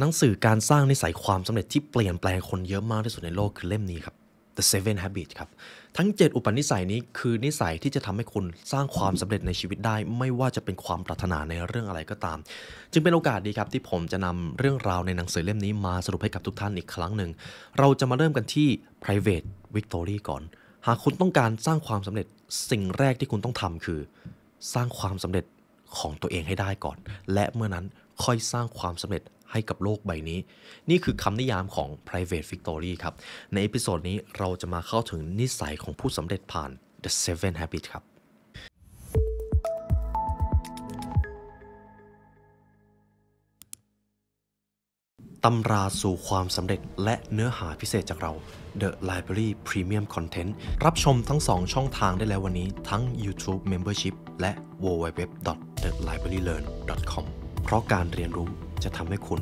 หนังสือการสร้างนิสัยความสำเร็จที่เปลี่ยนแปลงคนเยอะมากที่สุดในโลกคือเล่มนี้ครับ The Seven Habits ครับ ทั้ง 7 อุปนิสัยนี้คือนิสัยที่จะทำให้คุณสร้างความสำเร็จในชีวิตได้ ไม่ว่าจะเป็นความปรารถนาในเรื่องอะไรก็ตาม จึงเป็นโอกาสดีครับที่ผมจะนำเรื่องราวในหนังสือเล่มนี้มาสรุปให้กับทุกท่านอีกครั้งหนึ่งเราจะมาเริ่มกันที่ private victory ก่อน หากคุณต้องการสร้างความสำเร็จสิ่งแรกที่คุณต้องทำคือ สร้างความสำเร็จของตัวเองให้ได้ก่อน และเมื่อนั้นค่อยสร้างความสำเร็จให้กับโลกใบนี้ นี่คือคำนิยามของ private victory ครับ ในเอพิโซดนี้เราจะมาเข้าถึงนิสัยของผู้สำเร็จผ่าน the seven habits ครับ ตำราสู่ความสำเร็จและเนื้อหาพิเศษจากเรา The Library Premium Content รับชมทั้ง 2 ช่องทางได้แล้ววันนี้ทั้ง YouTube Membership และ www.thelibrarylearn.com เพราะการเรียนรู้จะทำให้คุณ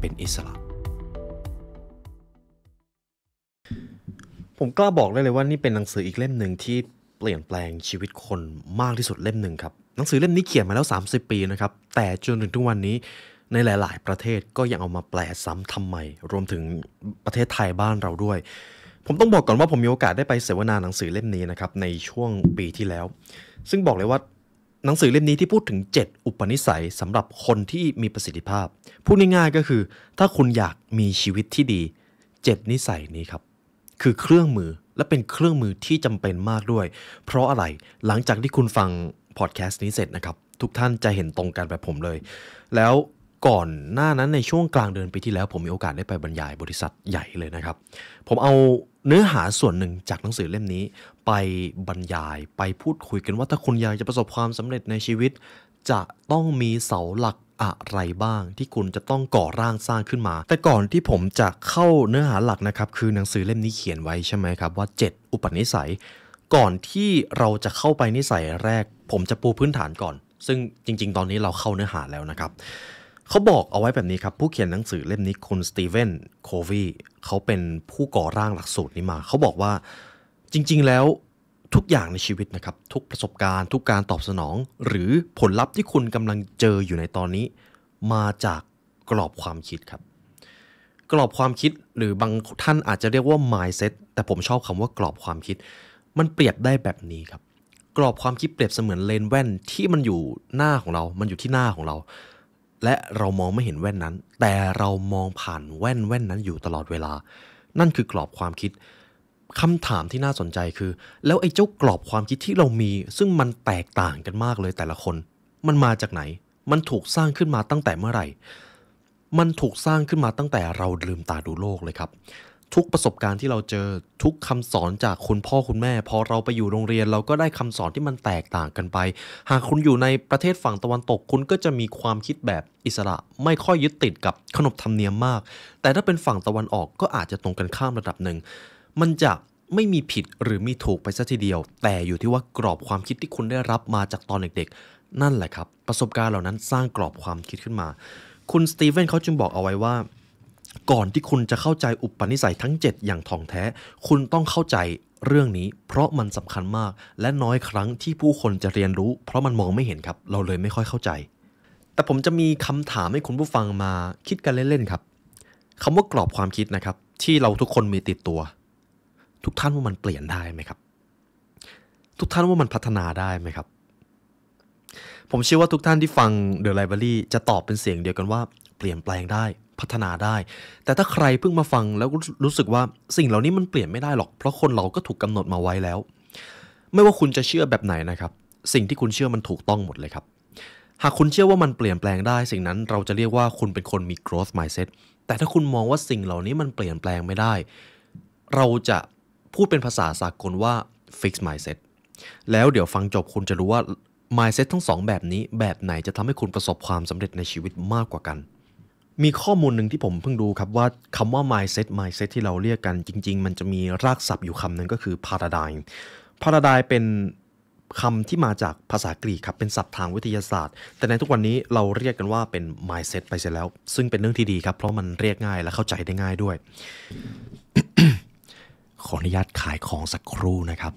เป็นอิสระ ผมกล้าบอกได้เลยว่านี่เป็นหนังสืออีกเล่มหนึ่งที่เปลี่ยนแปลงชีวิตคนมากที่สุดเล่มหนึ่งครับหนังสือเล่มนี้เขียนมาแล้ว 30 ปีนะครับ แต่จนถึงทุกวันนี้ในหลาย ๆ ประเทศก็ยังเอามาแปลซ้ำทำใหม่ รวมถึงประเทศไทยบ้านเราด้วย ผมต้องบอกก่อนว่าผมมีโอกาสได้ไปเสวนาหนังสือเล่มนี้นะครับในช่วงปีที่แล้ว ซึ่งบอกเลยว่าหนังสือเล่มนี้ที่พูดถึง 7 อุปนิสัยสำหรับคนที่มีประสิทธิภาพ พูดง่ายๆก็คือ ถ้าคุณอยากมีชีวิตที่ดี7นิสัยนี้ครับคือเครื่องมือและเป็นเครื่องมือที่จำเป็นมากด้วย เพราะอะไรหลังจากที่คุณฟังพอดแคสต์นี้เสร็จนะครับทุกท่านจะเห็นตรงกันแบบผมเลย แล้วก่อนหน้านั้นในช่วงกลางเดือนปีที่แล้วผมมีโอกาสได้ไปบรรยายบริษัทใหญ่เลยนะครับผมเอาเนื้อหาส่วนหนึ่งจากหนังสือเล่มนี้ ไปบรรยายไปพูดคุยกันว่าถ้าคุณอยากจะประสบความสำเร็จในชีวิต จะต้องมีเสาหลักอะไรบ้าง ที่คุณจะต้องก่อร่างสร้างขึ้นมา แต่ก่อนที่ผมจะเข้าเนื้อหาหลักนะครับ คือหนังสือเล่มนี้เขียนไว้ใช่ไหมครับว่า 7 อุปนิสัย ก่อนที่เราจะเข้าไปนิสัยแรกผมจะปูพื้นฐานก่อน ซึ่งจริง ๆ ตอนนี้เราเข้าเนื้อหาแล้วนะครับเขาบอกเอาไว้แบบนี้ครับ ผู้เขียนหนังสือเล่มนี้คุณสตีเวนโควีเขาเป็นผู้ก่อร่างหลักสูตรนี้มา เขาบอกว่าจริงๆ แล้วทุกอย่างในชีวิตนะครับ ทุกประสบการณ์ทุกการตอบสนอง หรือผลลัพธ์ที่คุณกำลังเจออยู่ในตอนนี้ มาจากกรอบความคิดครับ กรอบความคิดหรือบางท่านอาจจะเรียกว่า mindset แต่ผมชอบคำว่ากรอบความคิด มันเปรียบได้แบบนี้ครับ กรอบความคิดเปรียบเสมือนเลนแว่นที่มันอยู่หน้าของเรา มันอยู่ที่หน้าของเราและเรามองไม่เห็นแว่นนั้น แต่เรามองผ่านแว่นแว่นนั้นอยู่ตลอดเวลา นั่นคือกรอบความคิด คำถามที่น่าสนใจคือ แล้วไอ้เจ้ากรอบความคิดที่เรามี ซึ่งมันแตกต่างกันมากเลยแต่ละคน มันมาจากไหน มันถูกสร้างขึ้นมาตั้งแต่เมื่อไหร่ มันถูกสร้างขึ้นมาตั้งแต่เราลืมตาดูโลกเลยครับทุกประสบการณ์ที่เราเจอทุกคำสอนจากคุณพ่อคุณแม่พอเราไปอยู่โรงเรียนเราก็ได้คำสอนที่มันแตกต่างกันไป หากคุณอยู่ในประเทศฝั่งตะวันตกคุณก็จะมีความคิดแบบอิสระไม่ค่อยยึดติดกับขนบธรรมเนียมมาก แต่ถ้าเป็นฝั่งตะวันออกก็อาจจะตรงกันข้ามระดับหนึ่งมันจะไม่มีผิดหรือมีถูกไปซะทีเดียว แต่อยู่ที่ว่ากรอบความคิดที่คุณได้รับมาจากตอนเด็กๆ นั่นแหละครับ ประสบการณ์เหล่านั้นสร้างกรอบความคิดขึ้นมา คุณสตีเวนเขาจึงบอกเอาไว้ว่าก่อนที่คุณจะเข้าใจอุปนิสัยทั้ง 7 อย่างท่องแท้ คุณต้องเข้าใจเรื่องนี้ เพราะมันสำคัญมาก และน้อยครั้งที่ผู้คนจะเรียนรู้ เพราะมันมองไม่เห็นครับ เราเลยไม่ค่อยเข้าใจ แต่ผมจะมีคำถามให้คุณผู้ฟังมาคิดกันเล่นๆ ครับ คำว่ากรอบความคิดนะครับ ที่เราทุกคนมีติดตัว ทุกท่านว่ามันเปลี่ยนได้ไหมครับ ทุกท่านว่ามันพัฒนาได้ไหมครับ ผมเชื่อว่าทุกท่านที่ฟัง The Library จะตอบเป็นเสียงเดียวกันว่า เปลี่ยนแปลงได้พัฒนาได้ แต่ถ้าใครเพิ่งมาฟังแล้วรู้สึกว่าสิ่งเหล่านี้มันเปลี่ยนไม่ได้หรอก เพราะคนเราก็ถูกกาหนดมาไว้แล้ว ไม่ว่าคุณจะเชื่อแบบไหนนะครับ สิ่งที่คุณเชื่อมันถูกต้องหมดเลยครับ หากคุณเชื่อว่ามันเปลี่ยนแปลงได้สิ่งนั้นเราจะเรียกว่าคุณเป็นคนมี growth mindset แต่ถ้าคุณมองว่าสิ่งเหล่านี้มันเปลี่ยนแปลงไม่ได้ เราจะพูดเป็นภาษาสากลว่า fix mindset แล้วเดี๋ยวฟังจบคุณจะรู้ว่า mindset ทั้งสองแบบนี้ แบบไหนจะทำให้คุณประสบความสำเร็จในชีวิตมากกว่ากันมีข้อมูลหนึ่งที่ผมเพิ่งดูครับว่าคำว่า mindset mindset ที่เราเรียกกันจริง ๆ มันจะมีรากศัพท์อยู่คำหนึ่งก็คือ paradigm paradigm เป็นคำที่มาจากภาษากรีกครับ เป็นศัพท์ทางวิทยาศาสตร์ แต่ในทุกวันนี้เราเรียกกันว่าเป็น mindset ไปเสียแล้ว ซึ่งเป็นเรื่องที่ดีครับ เพราะมันเรียกง่ายและเข้าใจได้ง่ายด้วย ขออนุญาตขายของสักครู่นะครับ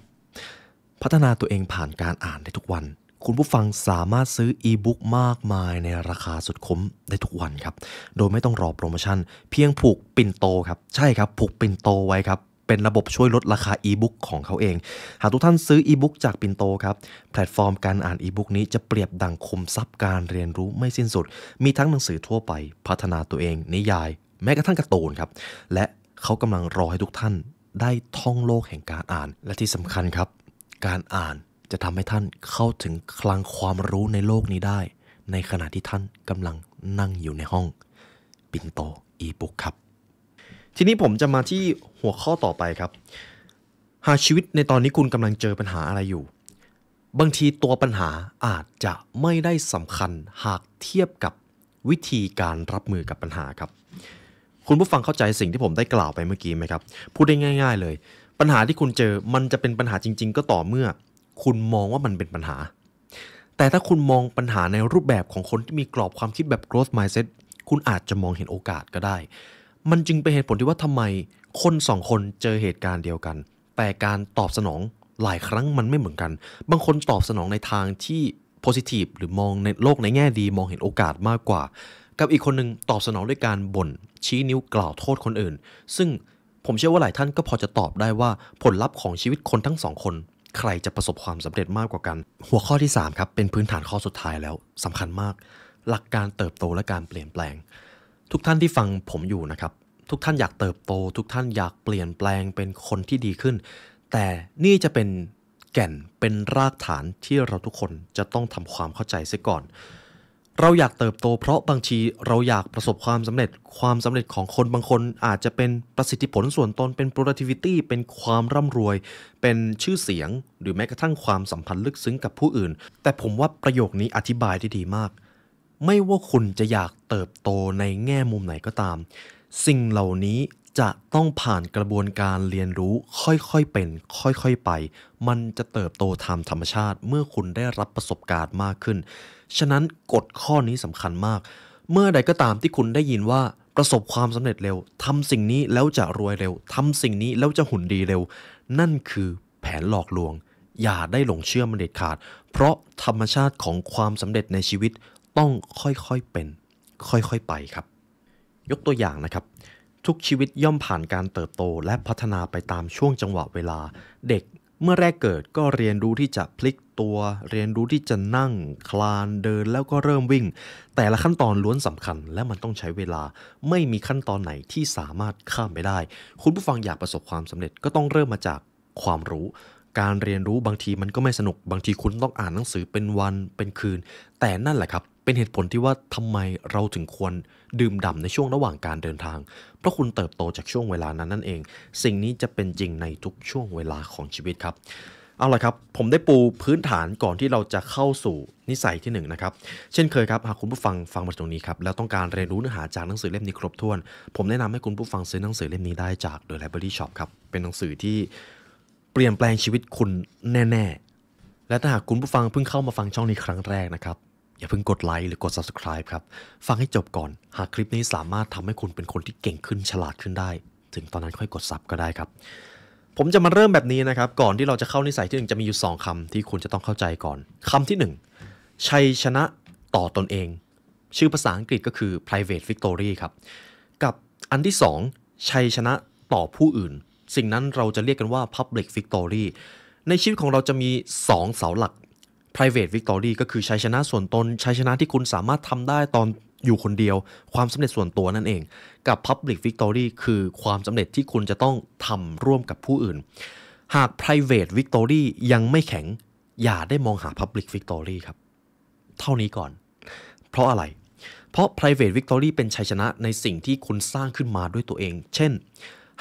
พัฒนาตัวเองผ่านการอ่านในทุกวันคุณผู้ฟังสามารถซื้ออีบุ๊กมากมายในราคาสุดคุ้มได้ทุกวันครับโดยไม่ต้องรอโปรโมชั่น เพียงผูกปิ่นโตครับใช่ครับ ผูกปิ่นโตไว้ครับเป็นระบบช่วยลดราคาอีบุ๊กของเขาเอง หากทุกท่านซื้ออีบุ๊กจากปินโตครับแพลตฟอร์มการอ่านอีบุ๊กนี้จะเปรียบดังคมทรัพย์การเรียนรู้ไม่สิ้นสุด มีทั้งหนังสือทั่วไปพัฒนาตัวเอง นิยาย แม้กระทั่งกระตูนครับและเขากำลังรอให้ทุกท่านได้ท่องโลกแห่งการอ่านและที่สำคัญครับ การอ่านจะทำให้ท่านเข้าถึงคลังความรู้ในโลกนี้ได้ ในขณะที่ท่านกำลังนั่งอยู่ในห้องปินโตอีบุกครับ ทีนี้ผมจะมาที่หัวข้อต่อไปครับ หากชีวิตในตอนนี้คุณกำลังเจอปัญหาอะไรอยู่ บางทีตัวปัญหาอาจจะไม่ได้สำคัญหากเทียบกับวิธีการรับมือกับปัญหาครับ คุณผู้ฟังเข้าใจสิ่งที่ผมได้กล่าวไปเมื่อกี้ไหมครับพูดได้ง่าย ๆ เลย ปัญหาที่คุณเจอมันจะเป็นปัญหาจริงๆก็ต่อเมื่อคุณมองว่ามันเป็นปัญหา แต่ถ้าคุณมองปัญหาในรูปแบบของคนที่มีกรอบความคิดแบบ growth mindset คุณอาจจะมองเห็นโอกาสก็ได้ มันจึงเป็นเหตุผลที่ว่าทำไมคนสองคนเจอเหตุการณ์เดียวกัน แต่การตอบสนองหลายครั้งมันไม่เหมือนกัน บางคนตอบสนองในทางที่ positive หรือมองในโลกในแง่ดีมองเห็นโอกาสมากกว่า กับอีกคนหนึ่งตอบสนองด้วยการบน่น ชี้นิ้วกล่าวโทษคนอื่น ซึ่งผมเชื่อว่าหลายท่านก็พอจะตอบได้ว่าผลลัพธ์ของชีวิตคนทั้งสองคนใครจะประสบความสำเร็จมากกว่ากัน หัวข้อที่3ครับ เป็นพื้นฐานข้อสุดท้ายแล้วสำคัญมาก หลักการเติบโตและการเปลี่ยนแปลง ทุกท่านที่ฟังผมอยู่นะครับ ทุกท่านอยากเติบโต ทุกท่านอยากเปลี่ยนแปลงเป็นคนที่ดีขึ้น แต่นี่จะเป็นแก่น เป็นรากฐานที่เราทุกคนจะต้องทำความเข้าใจเสียก่อนเราอยากเติบโตเพราะบางที เราอยากประสบความสำเร็จความสำเร็จของคนบางคนอาจจะเป็นประสิทธิผลส่วนตนเป็น productivity เป็นความร่ำรวย เป็นชื่อเสียง หรือแม้กระทั่งความสัมพันธ์ลึกซึ้งกับผู้อื่น แต่ผมว่าประโยคนี้อธิบายได้ดีมาก ไม่ว่าคุณจะอยากเติบโตในแง่มุมไหนก็ตาม สิ่งเหล่านี้จะต้องผ่านกระบวนการเรียนรู้ค่อยๆเป็น ค่อยๆไป มันจะเติบโตตามธรรมชาติ เมื่อคุณได้รับประสบการณ์มากขึ้นฉะนั้นกฎข้อนี้สำคัญมาก เมื่อใดก็ตามที่คุณได้ยินว่าประสบความสำเร็จเร็วทำสิ่งนี้แล้วจะรวยเร็ว ทำสิ่งนี้แล้วจะหุ่นดีเร็ว นั่นคือแผนหลอกลวง อย่าได้หลงเชื่อมันเด็ดขาด เพราะธรรมชาติของความสำเร็จในชีวิตต้องค่อยๆเป็น ค่อยๆไปครับ ยกตัวอย่างนะครับ ทุกชีวิตย่อมผ่านการเติบโต และพัฒนาไปตามช่วงจังหวะเวลา เด็กเมื่อแรกเกิดก็เรียนรู้ที่จะพลิกตัวเรียนรู้ที่จะนั่งคลานเดินแล้วก็เริ่มวิ่ง แต่ละขั้นตอนล้วนสำคัญและมันต้องใช้เวลาไม่มีขั้นตอนไหนที่สามารถข้ามไปได้ คุณผู้ฟังอยากประสบความสำเร็จก็ต้องเริ่มมาจากความรู้ การเรียนรู้บางทีมันก็ไม่สนุก บางทีคุณต้องอ่านหนังสือเป็นวันเป็นคืน แต่นั่นแหละครับ เป็นเหตุผลที่ว่าทำไมเราถึงควรดื่มด่าในช่วงระหว่างการเดินทาง เพราะคุณเติบโตจากช่วงเวลานั้นนั่นเอง สิ่งนี้จะเป็นจริงในทุกช่วงเวลาของชีวิตครับเอาละครับ ผมได้ปูพื้นฐานก่อนที่เราจะเข้าสู่นิสัยที่1นนะครับ เช่นเคยครับ หากคุณผู้ฟังฟังมาตรงนี้ครับ แล้วต้องการเรียนรู้เนื้อหาจากหนังสือเล่มนี้ครบถ้วน ผมแนะนำให้คุณผู้ฟังซื้อหนังสือเล่มนี้ได้จาก The Library Shop ครับเป็นหนังสือที่เปลี่ยนแปลงชีวิตคุณแน่ ๆ และถ้าหากคุณผู้ฟังเพิ่งเข้ามาฟังช่องนี้ครั้งแรกนะครับอย่าเพิ่งกดไลค์หรือกด subscribe ครับฟังให้จบก่อน หากคลิปนี้สามารถทำให้คุณเป็นคนที่เก่งขึ้นฉลาดขึ้นได้ ถึงตอนนั้นค่อยกดซับก็ได้ครับผมจะมาเริ่มแบบนี้นะครับก่อนที่เราจะเข้านิสัยที่หนึ่งจะมีอยู่ 2 คำที่คุณจะต้องเข้าใจก่อน คำที่ 1 ชัยชนะต่อตนเอง ชื่อภาษาอังกฤษก็คือ private victory ครับกับอันที่ 2 ชัยชนะต่อผู้อื่น สิ่งนั้นเราจะเรียกกันว่า public victory ในชีวิตของเราจะมี 2 เสาหลัก private victory ก็คือ ชัยชนะส่วนตน ชัยชนะที่คุณสามารถทำได้ตอนอยู่คนเดียวความสำเร็จส่วนตัวนั่นเองกับ Public Victory คือความสำเร็จที่คุณจะต้องทำร่วมกับผู้อื่น หาก private victory ยังไม่แข็งอย่าได้มองหา public victory ครับ เท่านี้ก่อน เพราะอะไร เพราะ private victory เป็นชัยชนะในสิ่งที่คุณสร้างขึ้นมาด้วยตัวเอง เช่น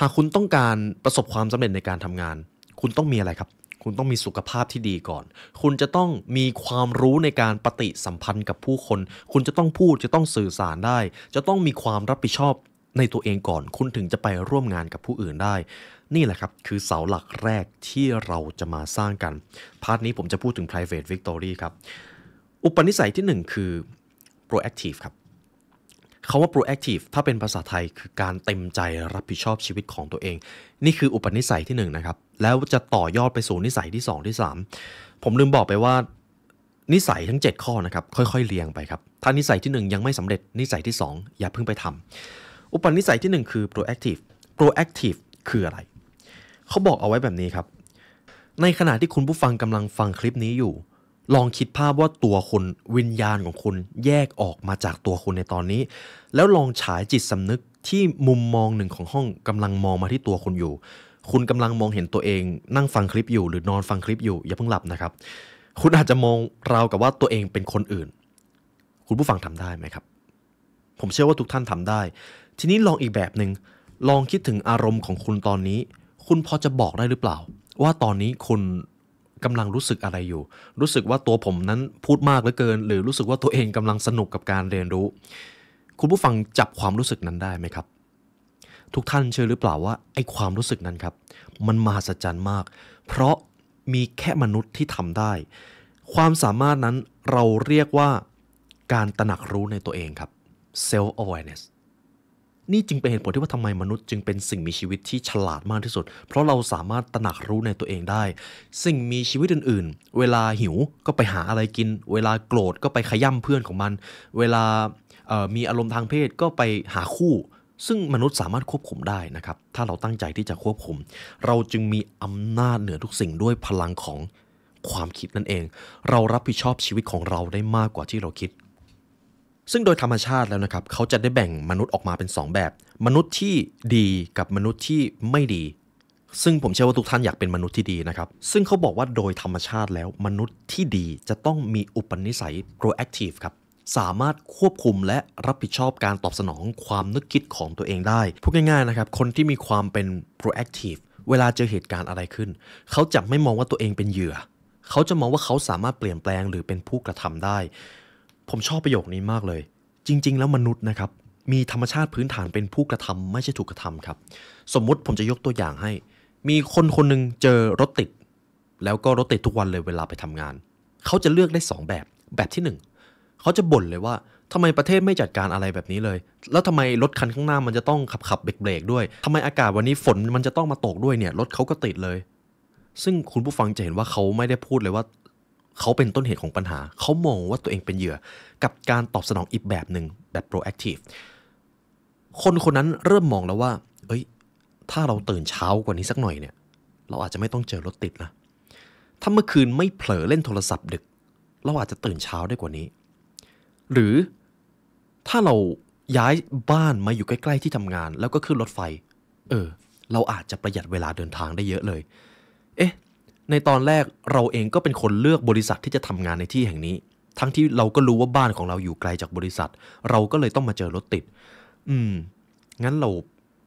หากคุณต้องการประสบความสำเร็จในการทำงาน คุณต้องมีอะไรครับคุณต้องมีสุขภาพที่ดีก่อน คุณจะต้องมีความรู้ในการปฏิสัมพันธ์กับผู้คน คุณจะต้องพูดจะต้องสื่อสารได้ จะต้องมีความรับผิดชอบในตัวเองก่อน คุณถึงจะไปร่วมงานกับผู้อื่นได้ นี่แหละครับคือเสาหลักแรกที่เราจะมาสร้างกัน พาร์ทนี้ผมจะพูดถึง private victory ครับ อุปนิสัยที่ 1 คือ proactive ครับคาว่า proactive ถ้าเป็นภาษาไทยคือการเต็มใจรับผิดชอบชีวิตของตัวเอง นี่คืออุปนิสัยที่1นนะครับ แล้วจะต่อยอดไปสู่นิสัยที่ 2 ที่ 3 ผมลืมบอกไปว่า นิสัยทั้ง 7 ข้อนะครับค่อยๆ เรียงไปครับ ถ้านิสัยที่ 1 ยังไม่สำเร็จนิสัยที่ 2 อย่าเพิ่งไปทำ อุปนิสัยที่ 1 คือ proactive proactive คืออะไร เขาบอกเอาไว้แบบนี้ครับในขณะที่คุณผู้ฟังกำลังฟังคลิปนี้อยู่ลองคิดภาพว่าตัวคนวิญญาณของคนแยกออกมาจากตัวคนในตอนนี้ แล้วลองฉายจิตสำนึกที่มุมมองหนึ่งของห้องกำลังมองมาที่ตัวคุณอยู่ คุณกำลังมองเห็นตัวเอง นั่งฟังคลิปอยู่หรือนอนฟังคลิปอยู่ อย่าเพิ่งหลับนะครับ คุณอาจจะมองราวกับว่าตัวเองเป็นคนอื่น คุณผู้ฟังทำได้ไหมครับ ผมเชื่อว่าทุกท่านทำได้ ทีนี้ลองอีกแบบหนึง่งลองคิดถึงอารมณ์ของคุณตอนนี้ คุณพอจะบอกได้หรือเปล่า ว่าตอนนี้คุณกำลังรู้สึกอะไรอยู่ รู้สึกว่าตัวผมนั้นพูดมากเหลือเกิน หรือรู้สึกว่าตัวเองกำลังสนุกกับการเรียนรู้ คุณผู้ฟังจับความรู้สึกนั้นได้ไหมครับ ทุกท่านเชื่อหรือเปล่าว่าไอ้ความรู้สึกนั้นครับ มันมหัศจรรย์มาก เพราะมีแค่มนุษย์ที่ทำได้ ความสามารถนั้นเราเรียกว่าการตระหนักรู้ในตัวเองครับ self awareness นี่จึงเป็นเหตุผลที่ว่าทำไมมนุษย์จึงเป็นสิ่งมีชีวิตที่ฉลาดมากที่สุด เพราะเราสามารถตระหนักรู้ในตัวเองได้ สิ่งมีชีวิตอื่น ๆ เวลาหิวก็ไปหาอะไรกิน เวลาโกรธก็ไปขย่ำเพื่อนของมัน เวลามีอารมณ์ทางเพศก็ไปหาคู่ ซึ่งมนุษย์สามารถควบคุมได้นะครับ ถ้าเราตั้งใจที่จะควบคุม เราจึงมีอำนาจเหนือทุกสิ่งด้วยพลังของความคิดนั่นเอง เรารับผิดชอบชีวิตของเราได้มากกว่าที่เราคิดซึ่งโดยธรรมชาติแล้วนะครับเขาจะได้แบ่งมนุษย์ออกมาเป็น 2 แบบ มนุษย์ที่ดีกับมนุษย์ที่ไม่ดี ซึ่งผมเชื่อว่าทุกท่านอยากเป็นมนุษย์ที่ดีนะครับซึ่งเขาบอกว่าโดยธรรมชาติแล้วมนุษย์ที่ดีจะต้องมีอุปนิสัย proactive ครับสามารถควบคุมและรับผิดชอบการตอบสนอง ความนึกคิดของตัวเองได้พูดง่ายๆนะครับคนที่มีความเป็น proactive เวลาเจอเหตุการณ์อะไรขึ้นเขาจะไม่มองว่าตัวเองเป็นเหยื่อเขาจะมองว่าเขาสามารถเปลี่ยนแปลงหรือเป็นผู้กระทำได้ผมชอบประโยคนี้มากเลย จริงๆ แล้วมนุษย์นะครับ มีธรรมชาติพื้นฐานเป็นผู้กระทำไม่ใช่ถูกกระทำครับ สมมุติผมจะยกตัวอย่างให้ มีคนคนหนึ่งเจอรถติด แล้วก็รถติดทุกวันเลยเวลาไปทำงาน เขาจะเลือกได้ 2 แบบ แบบที่ 1 เขาจะบ่นเลยว่า ทำไมประเทศไม่จัดการอะไรแบบนี้เลย แล้วทำไมรถคันข้างหน้ามันจะต้องขับขับเบรกเบรกด้วย ทำไมอากาศวันนี้ฝนมันจะต้องมาตกด้วยเนี่ยรถเขาก็ติดเลย ซึ่งคุณผู้ฟังจะเห็นว่าเขาไม่ได้พูดเลยว่าเขาเป็นต้นเหตุของปัญหา เขามองว่าตัวเองเป็นเหยื่อกับการตอบสนองอีกแบบหนึ่งแบบ proactive คนคนนั้นเริ่มมองแล้วว่า เอ้ย ถ้าเราตื่นเช้ากว่านี้สักหน่อยเนี่ย เราอาจจะไม่ต้องเจอรถติดนะ ถ้าเมื่อคืนไม่เผลอเล่นโทรศัพท์ดึก เราอาจจะตื่นเช้าได้กว่านี้ หรือถ้าเราย้ายบ้านมาอยู่ใกล้ ๆ ที่ทำงานแล้วก็ขึ้นรถไฟ เออ เราอาจจะประหยัดเวลาเดินทางได้เยอะเลย เอ๊ะในตอนแรกเราเองก็เป็นคนเลือกบริษัทที่จะทำงานในที่แห่งนี้ ทั้งที่เราก็รู้ว่าบ้านของเราอยู่ไกลจากบริษัท เราก็เลยต้องมาเจอรถติด อืม งั้นเรา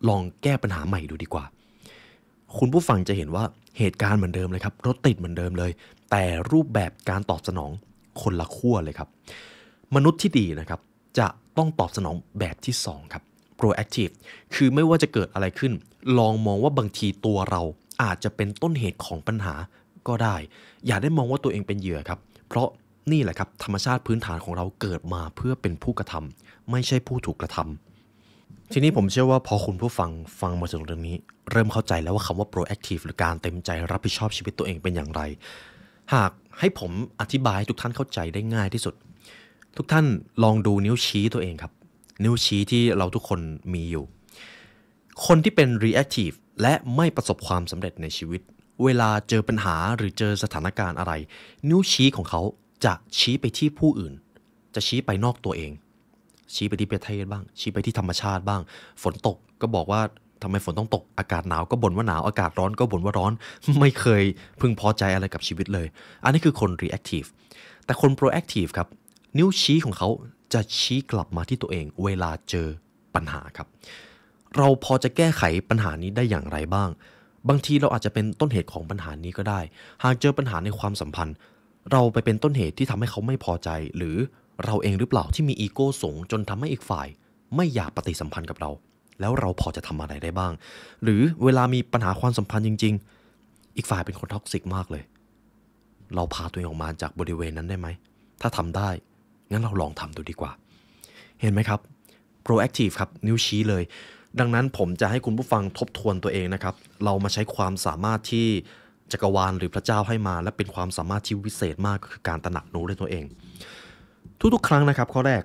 ลองแก้ปัญหาใหม่ดูดีกว่า คุณผู้ฟังจะเห็นว่าเหตุการณ์เหมือนเดิมเลยครับ รถติดเหมือนเดิมเลย แต่รูปแบบการตอบสนองคนละขั้วเลยครับ มนุษย์ที่ดีนะครับ จะต้องตอบสนองแบบที่2ครับ proactive คือไม่ว่าจะเกิดอะไรขึ้น ลองมองว่าบางทีตัวเราอาจจะเป็นต้นเหตุของปัญหาก็ได้ อย่าได้มองว่าตัวเองเป็นเหยื่อครับ เพราะนี่แหละครับธรรมชาติพื้นฐานของเราเกิดมาเพื่อเป็นผู้กระทำ ไม่ใช่ผู้ถูกกระทำ ทีนี้ผมเชื่อว่าพอคุณผู้ฟังฟังมาจนตรงนี้ เริ่มเข้าใจแล้วว่าคำว่า proactive หรือการเต็มใจรับผิดชอบชีวิตตัวเองเป็นอย่างไร หากให้ผมอธิบายทุกท่านเข้าใจได้ง่ายที่สุด ทุกท่านลองดูนิ้วชี้ตัวเองครับ นิ้วชี้ที่เราทุกคนมีอยู่ คนที่เป็น reactive และไม่ประสบความสำเร็จในชีวิต เวลาเจอปัญหาหรือเจอสถานการณ์อะไร นิ้วชี้ของเขาจะชี้ไปที่ผู้อื่น จะชี้ไปนอกตัวเอง ชี้ไปที่ประเทศบ้าง ชี้ไปที่ธรรมชาติบ้าง ฝนตกก็บอกว่าทำไมฝนต้องตก อากาศหนาวก็บ่นว่าหนาว อากาศร้อนก็บ่นว่าร้อน ไม่เคยพึงพอใจอะไรกับชีวิตเลย อันนี้คือคน reactive แต่คน proactive ครับ นิ้วชี้ของเขาจะชี้กลับมาที่ตัวเอง เวลาเจอปัญหาครับเราพอจะแก้ไขปัญหานี้ได้อย่างไรบ้าง บางทีเราอาจจะเป็นต้นเหตุของปัญหานี้ก็ได้ หากเจอปัญหาในความสัมพันธ์ เราไปเป็นต้นเหตุที่ทำให้เขาไม่พอใจ หรือเราเองหรือเปล่าที่มีอีโก้สูงจนทำให้อีกฝ่ายไม่อยากปฏิสัมพันธ์กับเรา แล้วเราพอจะทำอะไรได้บ้าง หรือเวลามีปัญหาความสัมพันธ์จริง ๆ อีกฝ่ายเป็นคนท็อกซิกมากเลย เราพาตัวเองออกมาจากบริเวณนั้นได้ไหม ถ้าทำได้ งั้นเราลองทำดูดีกว่า เห็นไหมครับ proactive ครับ นิ้วชี้เลยดังนั้นผมจะให้คุณผู้ฟังทบทวนตัวเองนะครับ เรามาใช้ความสามารถที่จักรวาลหรือพระเจ้าให้มา และเป็นความสามารถที่วิเศษมาก ก็คือการตระหนักรู้ด้วยตัวเอง ทุกๆครั้งนะครับข้อแรก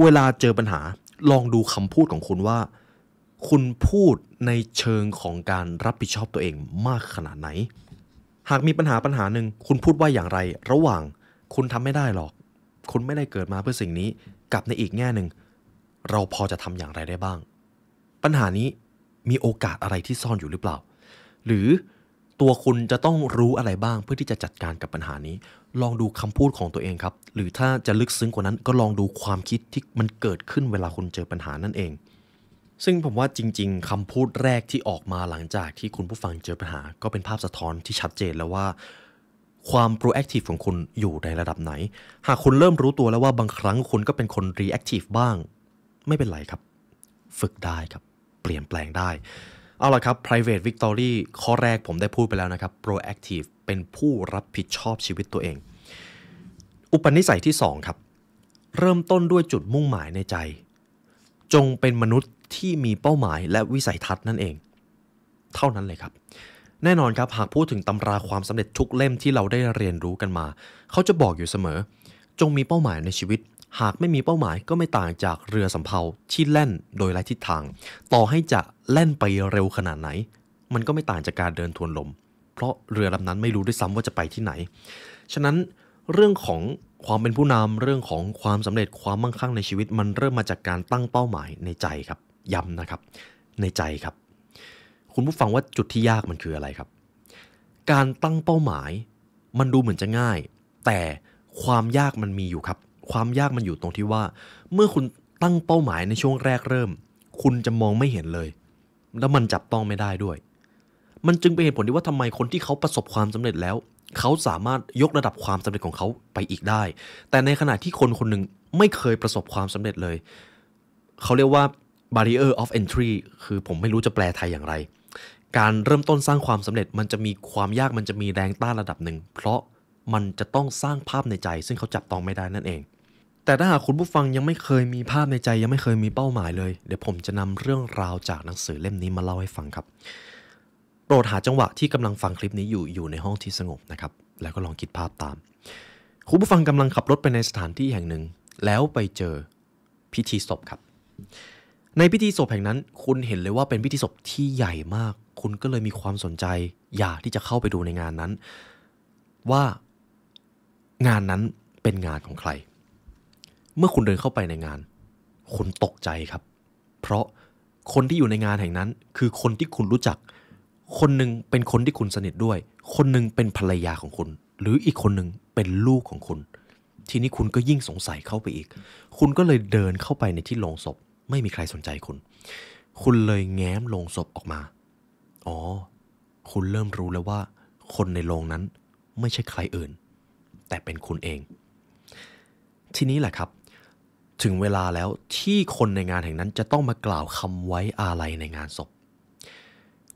เวลาเจอปัญหาลองดูคำพูดของคุณว่า คุณพูดในเชิงของการรับผิดชอบตัวเองมากขนาดไหน หากมีปัญหาปัญหาหนึ่งคุณพูดว่าอย่างไร ระหว่างคุณทำไม่ได้หรอกคุณไม่ได้เกิดมาเพื่อสิ่งนี้ กับในอีกแง่หนึ่งเราพอจะทำอย่างไรได้บ้างปัญหานี้มีโอกาสอะไรที่ซ่อนอยู่หรือเปล่า หรือตัวคุณจะต้องรู้อะไรบ้างเพื่อที่จะจัดการกับปัญหานี้ ลองดูคำพูดของตัวเองครับ หรือถ้าจะลึกซึ้งกว่านั้นก็ลองดูความคิดที่มันเกิดขึ้นเวลาคุณเจอปัญหานั่นเอง ซึ่งผมว่าจริง ๆ คำพูดแรกที่ออกมาหลังจากที่คุณผู้ฟังเจอปัญหาก็เป็นภาพสะท้อนที่ชัดเจนแล้วว่า ความ proactive ของคุณอยู่ในระดับไหน หากคุณเริ่มรู้ตัวแล้วว่าบางครั้งคุณก็เป็นคน reactive บ้าง ไม่เป็นไรครับ ฝึกได้ครับปลี่ยนแปลงได้ เอาละครับ private victory ข้อแรกผมได้พูดไปแล้วนะครับ proactive เป็นผู้รับผิดชอบชีวิตตัวเอง อุปนิสัยที่ 2 ครับ เริ่มต้นด้วยจุดมุ่งหมายในใจ จงเป็นมนุษย์ที่มีเป้าหมายและวิสัยทัศน์นั่นเอง เท่านั้นเลยครับ แน่นอนครับ หากพูดถึงตำราความสำเร็จทุกเล่มที่เราได้เรียนรู้กันมา เขาจะบอกอยู่เสมอ จงมีเป้าหมายในชีวิตหากไม่มีเป้าหมายก็ไม่ต่างจากเรือสำเภาที่แล่นโดยไร้ทิศทาง ต่อให้จะแล่นไปเร็วขนาดไหน มันก็ไม่ต่างจากการเดินทวนลม เพราะเรือลำนั้นไม่รู้ด้วยซ้ำว่าจะไปที่ไหน ฉะนั้นเรื่องของความเป็นผู้นำเรื่องของความสำเร็จความมั่งคั่งในชีวิต มันเริ่มมาจากการตั้งเป้าหมายในใจครับย้ำนะครับในใจครับ คุณผู้ฟังว่าจุดที่ยากมันคืออะไรครับ การตั้งเป้าหมายมันดูเหมือนจะง่าย แต่ความยากมันมีอยู่ครับความยากมันอยู่ตรงที่ว่า เมื่อคุณตั้งเป้าหมายในช่วงแรกเริ่ม คุณจะมองไม่เห็นเลย แล้วมันจับต้องไม่ได้ด้วย มันจึงเป็นเหตุผลที่ว่าทำไมคนที่เขาประสบความสำเร็จแล้ว เขาสามารถยกระดับความสำเร็จของเขาไปอีกได้ แต่ในขณะที่คนคนหนึ่งไม่เคยประสบความสำเร็จเลย เขาเรียกว่า barrier of entry คือผมไม่รู้จะแปลไทยอย่างไร การเริ่มต้นสร้างความสำเร็จ มันจะมีความยากมันจะมีแรงต้านระดับหนึ่งเพราะมันจะต้องสร้างภาพในใจ ซึ่งเขาจับต้องไม่ได้นั่นเองแต่ถ้าหากคุณผู้ฟังยังไม่เคยมีภาพในใจ ยังไม่เคยมีเป้าหมายเลยเดี๋ยวผมจะนำเรื่องราวจากหนังสือเล่มนี้มาเล่าให้ฟังครับโปรดหาจังหวะที่กำลังฟังคลิปนี้อยู่อยู่ในห้องที่สงบนะครับแล้วก็ลองคิดภาพตามคุณผู้ฟังกำลังขับรถไปในสถานที่แห่งหนึ่ง แล้วไปเจอพิธีศพครับ ในพิธีศพแห่งนั้นคุณเห็นเลยว่าเป็นพิธีศพที่ใหญ่มาก คุณก็เลยมีความสนใจอยากที่จะเข้าไปดูในงานนั้น ว่างานนั้นเป็นงานของใครเมื่อคุณเดินเข้าไปในงาน คุณตกใจครับ เพราะคนที่อยู่ในงานแห่งนั้น คือคนที่คุณรู้จัก คนหนึ่งเป็นคนที่คุณสนิทด้วย คนหนึ่งเป็นภรรยาของคุณ หรืออีกคนหนึ่งเป็นลูกของคุณ ทีนี้คุณก็ยิ่งสงสัยเข้าไปอีก คุณก็เลยเดินเข้าไปในที่โลงศพ ไม่มีใครสนใจคุณ คุณเลยแง้มโลงศพออกมา อ๋อ คุณเริ่มรู้แล้วว่า คนในโลงนั้น ไม่ใช่ใครอื่น แต่เป็นคุณเอง ทีนี้แหละครับถึงเวลาแล้วที่คนในงานแห่งนั้นจะต้องมากล่าวคำไว้อาลัยในงานศพ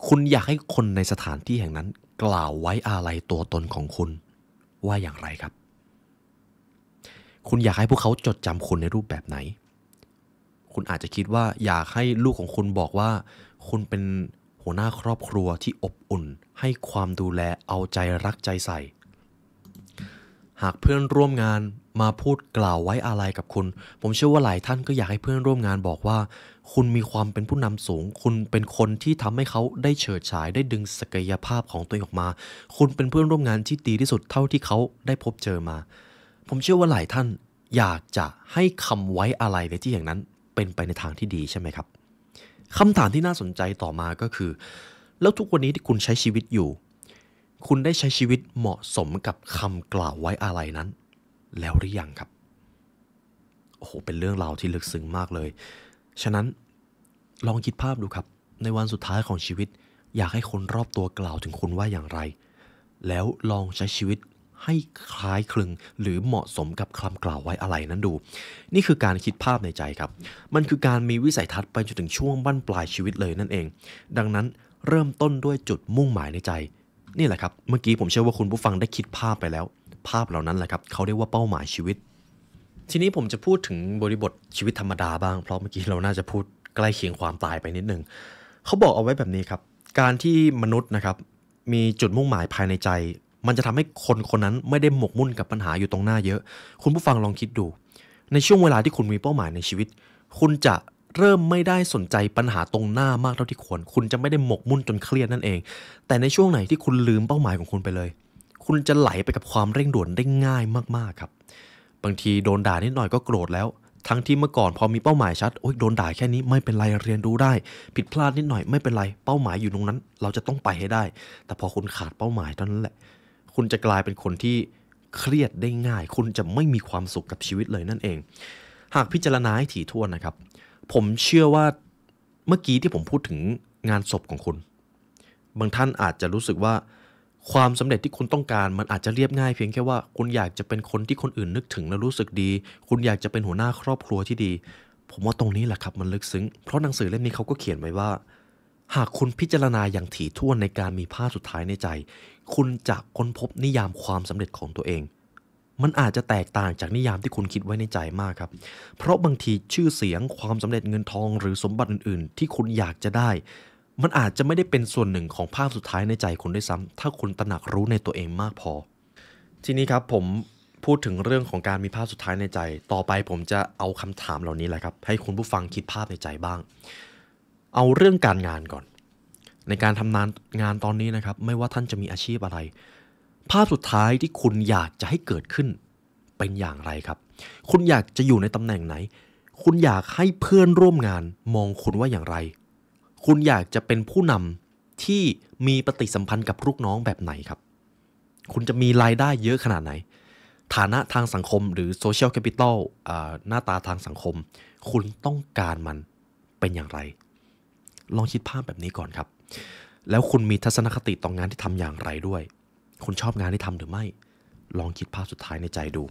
คุณอยากให้คนในสถานที่แห่งนั้นกล่าวไว้อาลัยตัวตนของคุณ ว่าอย่างไรครับ คุณอยากให้พวกเขาจดจำคุณในรูปแบบไหน คุณอาจจะคิดว่าอยากให้ลูกของคุณบอกว่า คุณเป็นหัวหน้าครอบครัวที่อบอุ่น ให้ความดูแลเอาใจรักใจใส่ หากเพื่อนร่วมงานมาพูดกล่าวไว้อาลัยกับคุณ ผมเชื่อว่าหลายท่านก็อยากให้เพื่อนร่วมงานบอกว่า คุณมีความเป็นผู้นำสูง คุณเป็นคนที่ทำให้เขาได้เฉิดฉายได้ดึงศักยภาพของตัวอออกมา คุณเป็นเพื่อนร่วมงานที่ดีที่สุดเท่าที่เขาได้พบเจอมา ผมเชื่อว่าหลายท่านอยากจะให้คำไว้อะไรในที่อย่างนั้น เป็นไปในทางที่ดีใช่ไหมครับ คำถามที่น่าสนใจต่อมาก็คือ แล้วทุกวันนี้ที่คุณใช้ชีวิตอยู่ คุณได้ใช้ชีวิตเหมาะสมกับคำกล่าวไว้อะไรนั้นแล้วหรือยังครับ โอ้โห เป็นเรื่องราวที่ลึกซึ้งมากเลย ฉะนั้นลองคิดภาพดูครับ ในวันสุดท้ายของชีวิต อยากให้คนรอบตัวกล่าวถึงคุณว่าอย่างไร แล้วลองใช้ชีวิตให้คล้ายคลึง หรือเหมาะสมกับคำกล่าวไว้อะไรนั้นดู นี่คือการคิดภาพในใจครับ มันคือการมีวิสัยทัศน์ไปจนถึงช่วงบั้นปลายชีวิตเลยนั่นเอง ดังนั้นเริ่มต้นด้วยจุดมุ่งหมายในใจ นี่แหละครับ เมื่อกี้ผมเชื่อว่าคุณผู้ฟังได้คิดภาพไปแล้วภาพเหล่านั้นแหละครับเขาเรียกว่าเป้าหมายชีวิต ทีนี้ผมจะพูดถึงบริบทชีวิตธรรมดาบ้างเพราะเมื่อกี้เราน่าจะพูดใกล้เคียงความตายไปนิดนึงเขาบอกเอาไว้แบบนี้ครับ การที่มนุษย์นะครับมีจุดมุ่งหมายภายในใจ มันจะทำให้คนคนนั้นไม่ได้หมกมุ่นกับปัญหาอยู่ตรงหน้าเยอะ คุณผู้ฟังลองคิดดู ในช่วงเวลาที่คุณมีเป้าหมายในชีวิต คุณจะเริ่มไม่ได้สนใจปัญหาตรงหน้ามากเท่าที่ควรคุณจะไม่ได้หมกมุ่นจนเครียดนั่นเอง แต่ในช่วงไหนที่คุณลืมเป้าหมายของคุณไปเลยคุณจะไหลไปกับความเร่งด่วนได้ง่ายมากๆครับ บางทีโดนด่านิดหน่อยก็โกรธแล้ว ทั้งที่เมื่อก่อนพอมีเป้าหมายชัด โอ๊ยโดนด่าแค่นี้ไม่เป็นไรเรียนรู้ได้ ผิดพลาดนิดหน่อยไม่เป็นไรเป้าหมายอยู่ตรงนั้น เราจะต้องไปให้ได้ แต่พอคุณขาดเป้าหมายเท่านั้นแหละ คุณจะกลายเป็นคนที่เครียดได้ง่าย คุณจะไม่มีความสุขกับชีวิตเลยนั่นเอง หากพิจารณาให้ถี่ถ้วนนะครับ ผมเชื่อว่าเมื่อกี้ที่ผมพูดถึงงานศพของคุณ บางท่านอาจจะรู้สึกว่าความสำเร็จที่คุณต้องการมันอาจจะเรียบง่ายเพียงแค่ว่าคุณอยากจะเป็นคนที่คนอื่นนึกถึงและรู้สึกดี คุณอยากจะเป็นหัวหน้าครอบครัวที่ดี ผมว่าตรงนี้แหละครับมันลึกซึ้งเพราะหนังสือเล่มนี้เขาก็เขียนไว้ว่า หากคุณพิจารณาอย่างถี่ถ้วนในการมีภาพสุดท้ายในใจ คุณจะค้นพบนิยามความสำเร็จของตัวเอง มันอาจจะแตกต่างจากนิยามที่คุณคิดไว้ในใจมากครับ เพราะบางทีชื่อเสียงความสำเร็จเงินทอง หรือสมบัติอื่น ๆ ที่คุณอยากจะได้มันอาจจะไม่ได้เป็นส่วนหนึ่งของภาพสุดท้ายในใจคุณด้วยซ้ำ ถ้าคุณตระหนักรู้ในตัวเองมากพอ ทีนี้ครับผมพูดถึงเรื่องของการมีภาพสุดท้ายในใจต่อไปผมจะเอาคำถามเหล่านี้แหละครับ ให้คุณผู้ฟังคิดภาพในใจบ้าง เอาเรื่องการงานก่อน ในการทำงานงานตอนนี้นะครับ ไม่ว่าท่านจะมีอาชีพอะไร ภาพสุดท้ายที่คุณอยากจะให้เกิดขึ้นเป็นอย่างไรครับ คุณอยากจะอยู่ในตำแหน่งไหน คุณอยากให้เพื่อนร่วมงานมองคุณว่าอย่างไรคุณอยากจะเป็นผู้นำที่มีปฏิสัมพันธ์กับลูกน้องแบบไหนครับ คุณจะมีรายได้เยอะขนาดไหน ฐานะทางสังคมหรือโซเชียลแคปิตอลหน้าตาทางสังคม คุณต้องการมันเป็นอย่างไร ลองคิดภาพแบบนี้ก่อนครับ แล้วคุณมีทัศนคติต่องงานที่ทำอย่างไรด้วย คุณชอบงานที่ทำหรือไม่ ลองคิดภาพสุดท้ายในใจดู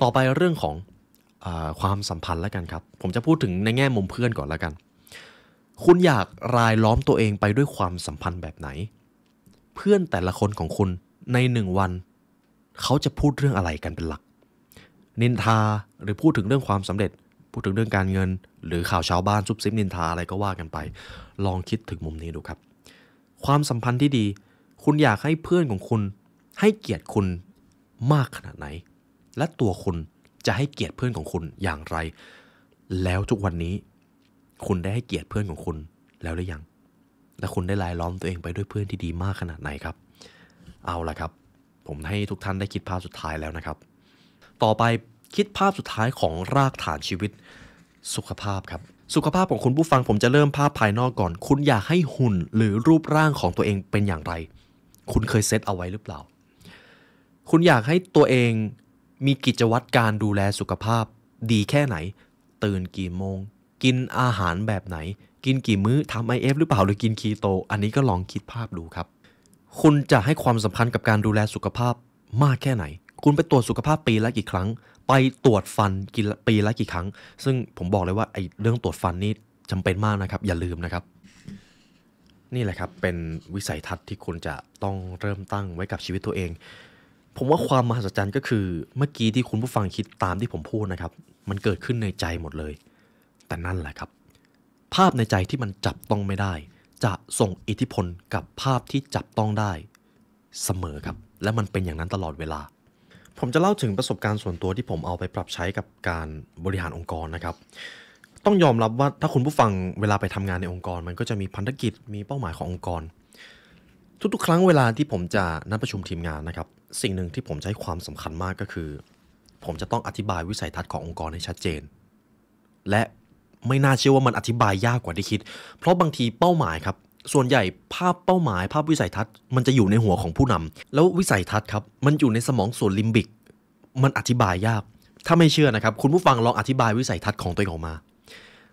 ต่อไปเรื่องของอความสัมพันธ์แล้วกันครับ ผมจะพูดถึงในแง่มุมเพื่อนก่อนแล้วกันคุณอยากรายล้อมตัวเองไปด้วยความสัมพันธ์แบบไหน เพื่อนแต่ละคนของคุณในหนึ่งวัน เขาจะพูดเรื่องอะไรกันเป็นหลัก นินทาหรือพูดถึงเรื่องความสำเร็จ พูดถึง เรื่องการเงิน หรือข่าวชาวบ้านซุบซิบนินทาอะไรก็ว่ากันไป ลองคิดถึงมุมนี้ดูครับ ความสัมพันธ์ที่ดี คุณอยากให้เพื่อนของคุณให้เกียรติคุณมากขนาดไหน และตัวคุณจะให้เกียรติเพื่อนของคุณอย่างไร แล้วทุกวันนี้คุณได้ให้เกียรติเพื่อนของคุณแล้วหรือยัง และคุณได้ลายล้อมตัวเองไปด้วยเพื่อนที่ดีมากขนาดไหนครับ เอาละครับ ผมให้ทุกท่านได้คิดภาพสุดท้ายแล้วนะครับ ต่อไปคิดภาพสุดท้ายของรากฐานชีวิตสุขภาพครับ สุขภาพของคุณผู้ฟัง ผมจะเริ่มภาพภายนอกก่อน คุณอยากให้หุ่นหรือรูปร่างของตัวเองเป็นอย่างไร คุณเคยเซตเอาไว้หรือเปล่า คุณอยากให้ตัวเองมีกิจวัตรการดูแลสุขภาพดีแค่ไหน ตื่นกี่โมงกินอาหารแบบไหน กินกี่มื้อทำไอเอฟหรือเปล่า หรือกินคีโต อันนี้ก็ลองคิดภาพดูครับ คุณจะให้ความสำคัญกับการดูแลสุขภาพมากแค่ไหน คุณไปตรวจสุขภาพปีละกี่ครั้ง ไปตรวจฟันกี่ปีละกี่ครั้ง ซึ่งผมบอกเลยว่าไอ้เรื่องตรวจฟันนี่จำเป็นมากนะครับ อย่าลืมนะครับ นี่แหละครับ เป็นวิสัยทัศน์ที่คุณจะต้องเริ่มตั้งไว้กับชีวิตตัวเอง ผมว่าความมหัศจรรย์ก็คือเมื่อกี้ที่คุณผู้ฟังคิดตามที่ผมพูดนะครับ มันเกิดขึ้นในใจหมดเลยแต่นั่นแหละครับ ภาพในใจที่มันจับต้องไม่ได้ จะส่งอิทธิพลกับภาพที่จับต้องได้เสมอครับและมันเป็นอย่างนั้นตลอดเวลา ผมจะเล่าถึงประสบการณ์ส่วนตัวที่ผมเอาไปปรับใช้กับการบริหารองค์กรนะครับ ต้องยอมรับว่าถ้าคุณผู้ฟังเวลาไปทำงานในองค์กร มันก็จะมีพันธกิจมีเป้าหมายขององค์กร ทุกๆครั้งเวลาที่ผมจะนัดประชุมทีมงานนะครับสิ่งหนึ่งที่ผมใช้ความสำคัญมากก็คือ ผมจะต้องอธิบายวิสัยทัศน์ขององค์กรให้ชัดเจน และไม่น่าเชื่อว่ามันอธิบายยากกว่าที่คิด เพราะบางทีเป้าหมายครับ ส่วนใหญ่ภาพเป้าหมายภาพวิสัยทัศน์มันจะอยู่ในหัวของผู้นำ แล้ววิสัยทัศน์ครับ มันอยู่ในสมองส่วนลิมบิก มันอธิบายยาก ถ้าไม่เชื่อนะครับ คุณผู้ฟังลองอธิบายวิสัยทัศน์ของตัวเองออกมา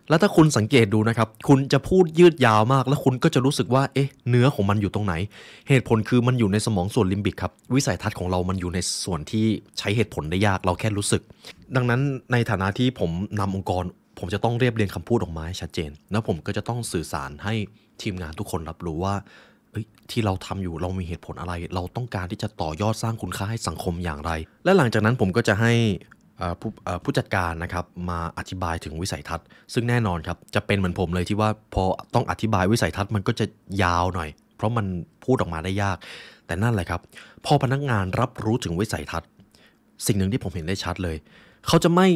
แล้วถ้าคุณสังเกตดูนะครับ คุณจะพูดยืดยาวมาก แล้วคุณก็จะรู้สึกว่า เอ๊ะ เนื้อของมันอยู่ตรงไหน เหตุผลคือมันอยู่ในสมองส่วนลิมบิกครับ วิสัยทัศน์ของเรามันอยู่ในส่วนที่ใช้เหตุผลได้ยาก เราแค่รู้สึก ดังนั้นในฐานะที่ผมนำองค์กรผมจะต้องเรียบเรียงคำพูดออกมาให้ชัดเจน แล้วผมก็จะต้องสื่อสารให้ทีมงานทุกคนรับรู้ว่าที่เราทำอยู่เรามีเหตุผลอะไร เราต้องการที่จะต่อยอดสร้างคุณค่าให้สังคมอย่างไร และหลังจากนั้นผมก็จะให้ผู้ผู้จัดการนะครับ มาอธิบายถึงวิสัยทัศน์ ซึ่งแน่นอนครับจะเป็นเหมือนผมเลยที่ว่าพอต้องอธิบายวิสัยทัศน์มันก็จะยาวหน่อย เพราะมันพูดออกมาได้ยาก แต่นั่นแหละครับ พอพนักงานรับรู้ถึงวิสัยทัศน์ สิ่งหนึ่งที่ผมเห็นได้ชัดเลย เขาจะไม่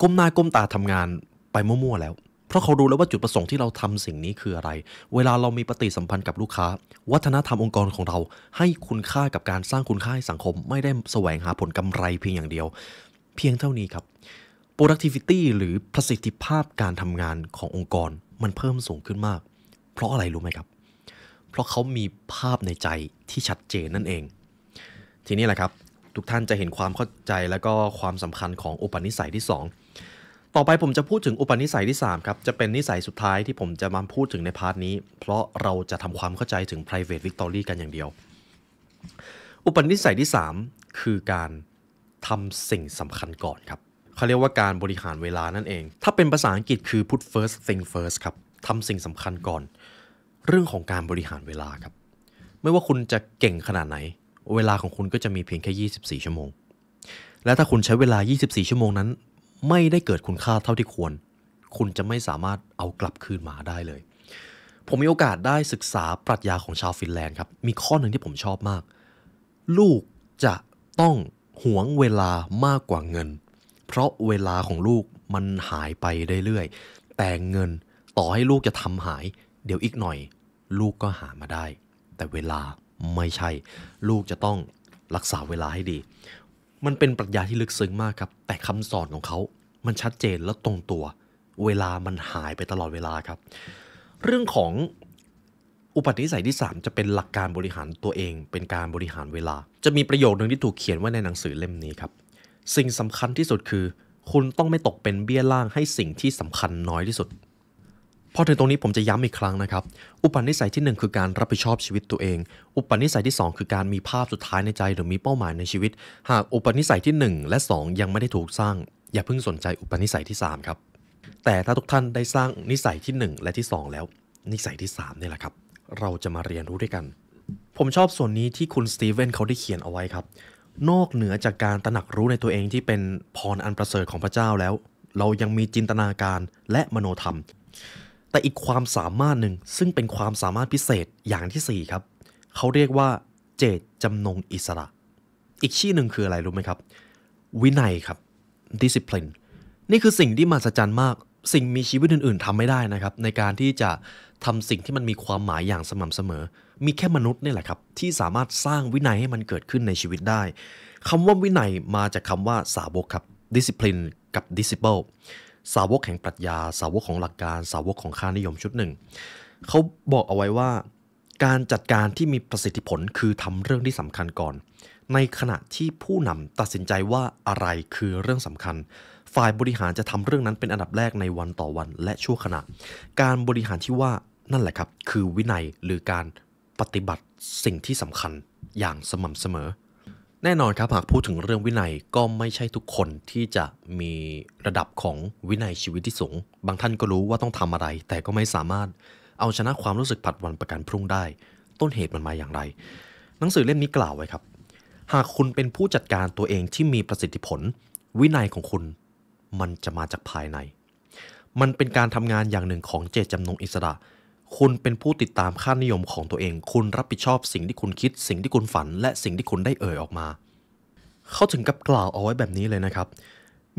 ก้มหน้าก้มตาทำงานไปมั่วๆแล้ว เพราะเขารู้แล้วว่าจุดประสงค์ที่เราทำสิ่งนี้คืออะไร เวลาเรามีปฏิสัมพันธ์กับลูกค้า วัฒนธรรมองค์กรของเรา ให้คุณค่ากับการสร้างคุณค่าให้สังคม ไม่ได้แสวงหาผลกำไรเพียงอย่างเดียว เพียงเท่านี้ครับ productivity หรือประสิทธิภาพการทำงานขององค์กรมันเพิ่มสูงขึ้นมาก เพราะอะไรรู้ไหมครับ เพราะเขามีภาพในใจที่ชัดเจนนั่นเอง ทีนี้แหละครับ ทุกท่านจะเห็นความเข้าใจและก็ความสำคัญของอุปนิสัยที่ 2ต่อไปผมจะพูดถึงอุปนิสัยที่ 3 ครับ จะเป็นนิสัยสุดท้ายที่ผมจะมาพูดถึงในพาร์ทนี้ เพราะเราจะทำความเข้าใจถึง private victory กันอย่างเดียว อุปนิสัยที่ 3 คือการทำสิ่งสำคัญก่อนครับ เขาเรียกว่าการบริหารเวลานั่นเอง ถ้าเป็นภาษาอังกฤษคือ put first thing first ครับ ทำสิ่งสำคัญก่อน เรื่องของการบริหารเวลาครับ ไม่ว่าคุณจะเก่งขนาดไหน เวลาของคุณก็จะมีเพียงแค่24ชั่วโมง และถ้าคุณใช้เวลา 24 ชั่วโมงนั้นไม่ได้เกิดคุณค่าเท่าที่ควร คุณจะไม่สามารถเอากลับคืนมาได้เลย ผมมีโอกาสได้ศึกษาปรัชญาของชาวฟินแลนด์ครับ มีข้อหนึ่งที่ผมชอบมาก ลูกจะต้องหวงเวลามากกว่าเงิน เพราะเวลาของลูกมันหายไปเรื่อยๆ แต่เงินต่อให้ลูกจะทำหาย เดี๋ยวอีกหน่อยลูกก็หามาได้ แต่เวลาไม่ใช่ ลูกจะต้องรักษาเวลาให้ดีมันเป็นปรัชญาที่ลึกซึ้งมากครับ แต่คำสอนของเขามันชัดเจนและตรงตัว เวลามันหายไปตลอดเวลาครับ เรื่องของอุปนิสัยที่ 3 จะเป็นหลักการบริหารตัวเอง เป็นการบริหารเวลา จะมีประโยคหนึ่งที่ถูกเขียนไว้ในหนังสือเล่มนี้ครับ สิ่งสำคัญที่สุดคือ คุณต้องไม่ตกเป็นเบี้ยล่าง ให้สิ่งที่สำคัญน้อยที่สุดพอถึงตรงนี้ผมจะย้ำอีกครั้งนะครับ อุปนิสัยที่ 1 คือการรับผิดชอบชีวิตตัวเอง อุปนิสัยที่ 2 คือ การมีภาพสุดท้ายในใจหรือมีเป้าหมายในชีวิต หากอุปนิสัยที่ 1 และ 2 ยังไม่ได้ถูกสร้าง อย่าเพิ่งสนใจอุปนิสัยที่3ครับ แต่ถ้าทุกท่านได้สร้างนิสัยที่ 1 และที่ 2 แล้ว นิสัยที่3นี่แหละครับ เราจะมาเรียนรู้ด้วยกัน ผมชอบส่วนนี้ที่คุณสตีเวนเขาได้เขียนเอาไว้ครับ นอกเหนือจากการตระหนักรู้ในตัวเองที่เป็นพรอันประเสริฐของพระเจ้าแล้ว เรายังมีจินตนาการและมโนธรรมแต่อีกความสามารถหนึ่งซึ่งเป็นความสามารถพิเศษอย่างที่4ครับเขาเรียกว่าเจตจำนงอิสระ อีกชื่อหนึ่งคืออะไรรู้ไหมครับ วินัยครับ discipline นี่คือสิ่งที่มหัศจรรย์มาก สิ่งมีชีวิตอื่นๆทำไม่ได้นะครับ ในการที่จะทำสิ่งที่มันมีความหมายอย่างสม่ำเสมอ มีแค่มนุษย์นี่แหละครับ ที่สามารถสร้างวินัยให้มันเกิดขึ้นในชีวิตได้คำว่าวินัยมาจากคาว่าสาวกครับ discipline กับ disciple สาวกแห่งปรัชญาสาวกของหลักการสาวกของค่านิยมชุดหนึ่ง เขาบอกเอาไว้ว่า การจัดการที่มีประสิทธิผลคือทำเรื่องที่สำคัญก่อน ในขณะที่ผู้นำตัดสินใจว่าอะไรคือเรื่องสำคัญฝ่ายบริหารจะทำเรื่องนั้นเป็นอันดับแรกในวันต่อวันและชั่วขณะ การบริหารที่ว่านั่นแหละครับ คือวินัยหรือการปฏิบัติสิ่งที่สำคัญอย่างสม่ำเสมอแน่นอนครับหากพูดถึงเรื่องวินัยก็ไม่ใช่ทุกคนที่จะมีระดับของวินัยชีวิตที่สูงบางท่านก็รู้ว่าต้องทำอะไรแต่ก็ไม่สามารถเอาชนะความรู้สึกผัดวันประกันพรุ่งได้ ต้นเหตุมันมาอย่างไร หนังสือเล่มนี้กล่าวไว้ครับ หากคุณเป็นผู้จัดการตัวเองที่มีประสิทธิผล วินัยของคุณมันจะมาจากภายใน มันเป็นการทำงานอย่างหนึ่งของเจตจำนงอิสระคุณเป็นผู้ติดตามค่านิยมของตัวเอง คุณรับผิดชอบสิ่งที่คุณคิด สิ่งที่คุณฝัน และสิ่งที่คุณได้เอ่ยออกมา เขาถึงกับกล่าวเอาไว้แบบนี้เลยนะครับ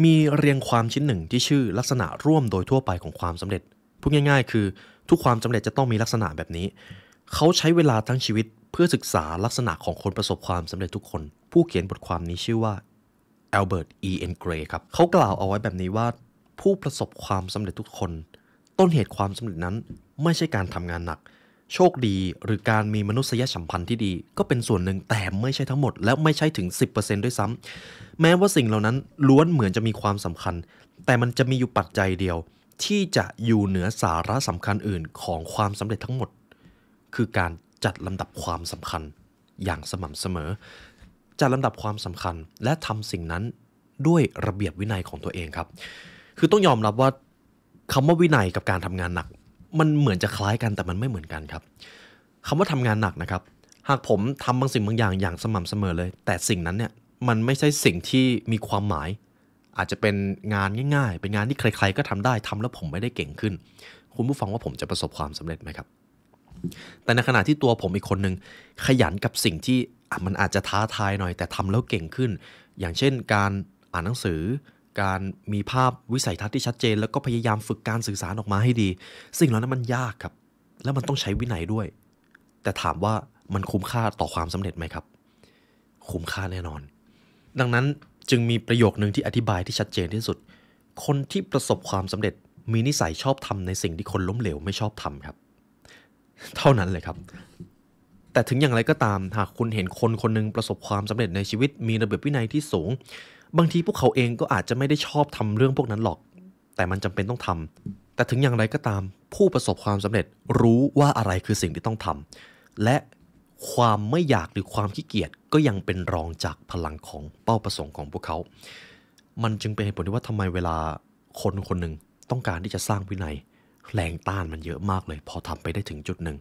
มีเรียงความชิ้นหนึ่งที่ชื่อลักษณะร่วมโดยทั่วไปของความสำเร็จพูดง่ายๆคือทุกความสำเร็จจะต้องมีลักษณะแบบนี้ เขาใช้เวลาทั้งชีวิตเพื่อศึกษาลักษณะของคนประสบความสำเร็จทุกคน ผู้เขียนบทความนี้ชื่อว่าแอลเบิร์ตอเอ็นเกรย์ครับเขากล่าวเอาไว้แบบนี้ว่า ผู้ประสบความสำเร็จทุกคน ต้นเหตุความสำเร็จนั้นไม่ใช่การทำงานหนัก โชคดีหรือการมีมนุษยสัมพันธ์ที่ดี ก็เป็นส่วนหนึ่งแต่ไม่ใช่ทั้งหมด และไม่ใช่ถึง 10%ด้วยซ้ำ แม้ว่าสิ่งเหล่านั้น ล้วนเหมือนจะมีความสำคัญ แต่มันจะมีอยู่ปัจจัยเดียว ที่จะอยู่เหนือสาระสำคัญอื่น ของความสำเร็จทั้งหมด คือการจัดลำดับความสำคัญอย่างสม่ำเสมอ จัดลำดับความสำคัญและทำสิ่งนั้นด้วยระเบียบวินัยของตัวเองครับ คือต้องยอมรับว่าคำว่าวินัยกับการทำงานหนักมันเหมือนจะคล้ายกันแต่มันไม่เหมือนกันครับ คำว่าทำงานหนักนะครับ หากผมทำบางสิ่งบางอย่างอย่างสม่ำเสมอเลย แต่สิ่งนั้นเนี่ยมันไม่ใช่สิ่งที่มีความหมาย อาจจะเป็นงานง่าย ๆ เป็นงานที่ใครๆก็ทำได้ทำแล้วผมไม่ได้เก่งขึ้น คุณผู้ฟังว่าผมจะประสบความสำเร็จไหมครับ แต่ในขณะที่ตัวผมอีกคนนึงขยันกับสิ่งที่มันอาจจะท้าทายหน่อย แต่ทำแล้วเก่งขึ้น อย่างเช่นการอ่านหนังสือการมีภาพวิสัยทัศน์ที่ชัดเจนแล้วก็พยายามฝึกการสื่อสารออกมาให้ดีสิ่งเหล่านั้นมันยากครับ แล้วมันต้องใช้วินัยด้วย แต่ถามว่ามันคุ้มค่าต่อความสำเร็จไหมครับ คุ้มค่าแน่นอน ดังนั้นจึงมีประโยคนึงที่อธิบายที่ชัดเจนที่สุด คนที่ประสบความสำเร็จ มีนิสัยชอบทำในสิ่งที่คนล้มเหลวไม่ชอบทำครับ เท่านั้นเลยครับ แต่ถึงอย่างไรก็ตามหากคุณเห็นคนคนนึงประสบความสำเร็จในชีวิต มีระเบียบวินัยที่สูงบางทีพวกเขาเองก็อาจจะไม่ได้ชอบทำเรื่องพวกนั้นหรอก แต่มันจำเป็นต้องทำ แต่ถึงอย่างไรก็ตามผู้ประสบความสำเร็จรู้ว่าอะไรคือสิ่งที่ต้องทำ และความไม่อยากหรือความขี้เกียจก็ยังเป็นรองจากพลังของเป้าประสงค์ของพวกเขา มันจึงเป็นเหตุผลที่ว่าทำไมเวลาคนคนหนึ่งต้องการที่จะสร้างวินัยแรงต้านมันเยอะมากเลย พอทำไปได้ถึงจุดหนึ่ง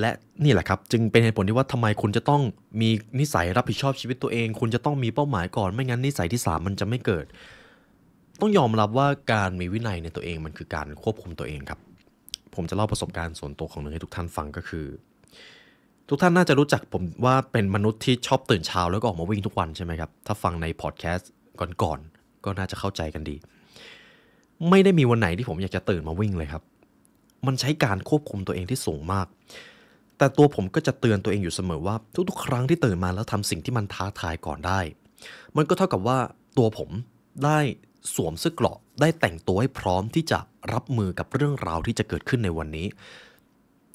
และนี่แหละครับ จึงเป็นเหตุผลที่ว่าทำไมคุณจะต้องมีนิสัยรับผิดชอบชีวิตตัวเอง คุณจะต้องมีเป้าหมายก่อน ไม่งั้นนิสัยที่3มันจะไม่เกิด ต้องยอมรับว่าการมีวินัยในตัวเองมันคือการควบคุมตัวเองครับ ผมจะเล่าประสบการณ์ส่วนตัวของหนึ่งให้ทุกท่านฟังก็คือ ทุกท่านน่าจะรู้จักผมว่าเป็นมนุษย์ที่ชอบตื่นเช้าแล้วก็ออกมาวิ่งทุกวันใช่ไหมครับถ้าฟังในพอดแคสต์ก่อนๆก็น่าจะเข้าใจกันดี ไม่ได้มีวันไหนที่ผมอยากจะตื่นมาวิ่งเลยครับ มันใช้การควบคุมตัวเองที่สูงมากแต่ตัวผมก็จะเตือนตัวเองอยู่เสมอว่า ทุกๆครั้งที่ตื่นมาแล้วทำสิ่งที่มันท้าทายก่อนได้ มันก็เท่ากับว่าตัวผมได้สวมเสื้อเกราะได้แต่งตัวให้พร้อมที่จะรับมือกับเรื่องราวที่จะเกิดขึ้นในวันนี้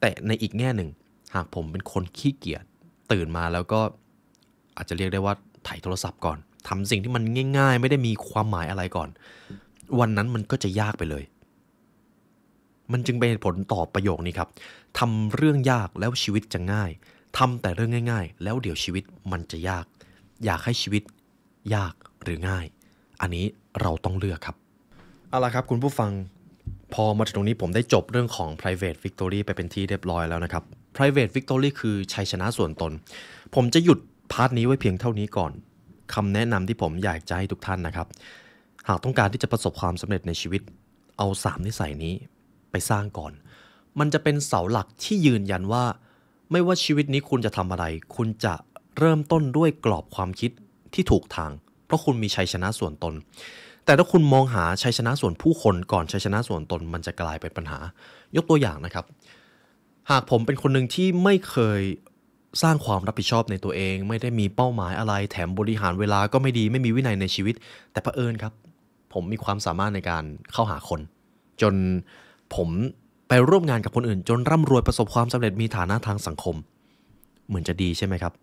แต่ในอีกแง่หนึ่งหากผมเป็นคนขี้เกียจตื่นมาแล้วก็อาจจะเรียกได้ว่าถ่ายโทรศัพท์ก่อนทำสิ่งที่มันง่าย ๆ ไม่ได้มีความหมายอะไรก่อน วันนั้นมันก็จะยากไปเลยมันจึงเป็นผลต่อประโยคนี้ครับ ทำเรื่องยากแล้วชีวิตจะง่าย ทำแต่เรื่องง่าย ๆ แล้วเดี๋ยวชีวิตมันจะยาก อยากให้ชีวิตยากหรือง่าย อันนี้เราต้องเลือกครับ เอาละครับ คุณผู้ฟัง พอมาถึงตรงนี้ผมได้จบเรื่องของ private victory ไปเป็นที่เรียบร้อยแล้วนะครับ private victory คือชัยชนะส่วนตน ผมจะหยุดพาร์ทนี้ไว้เพียงเท่านี้ก่อน คำแนะนำที่ผมอยากจะให้ทุกท่านนะครับ หากต้องการที่จะประสบความสำเร็จในชีวิต เอา3นิสัยนี้ไปสร้างก่อน มันจะเป็นเสาหลักที่ยืนยันว่า ไม่ว่าชีวิตนี้คุณจะทำอะไร คุณจะเริ่มต้นด้วยกรอบความคิดที่ถูกทาง เพราะคุณมีชัยชนะส่วนตน แต่ถ้าคุณมองหาชัยชนะส่วนผู้คนก่อนชัยชนะส่วนตน มันจะกลายเป็นปัญหา ยกตัวอย่างนะครับ หากผมเป็นคนหนึ่งที่ไม่เคยสร้างความรับผิดชอบในตัวเอง ไม่ได้มีเป้าหมายอะไร แถมบริหารเวลาก็ไม่ดี ไม่มีวินัยในชีวิต แต่เผอิญครับ ผมมีความสามารถในการเข้าหาคน จนผมไปร่วมงานกับคนอื่น จนร่ำรวยประสบความสำเร็จมีฐานะทางสังคม เหมือนจะดีใช่ไหมครับ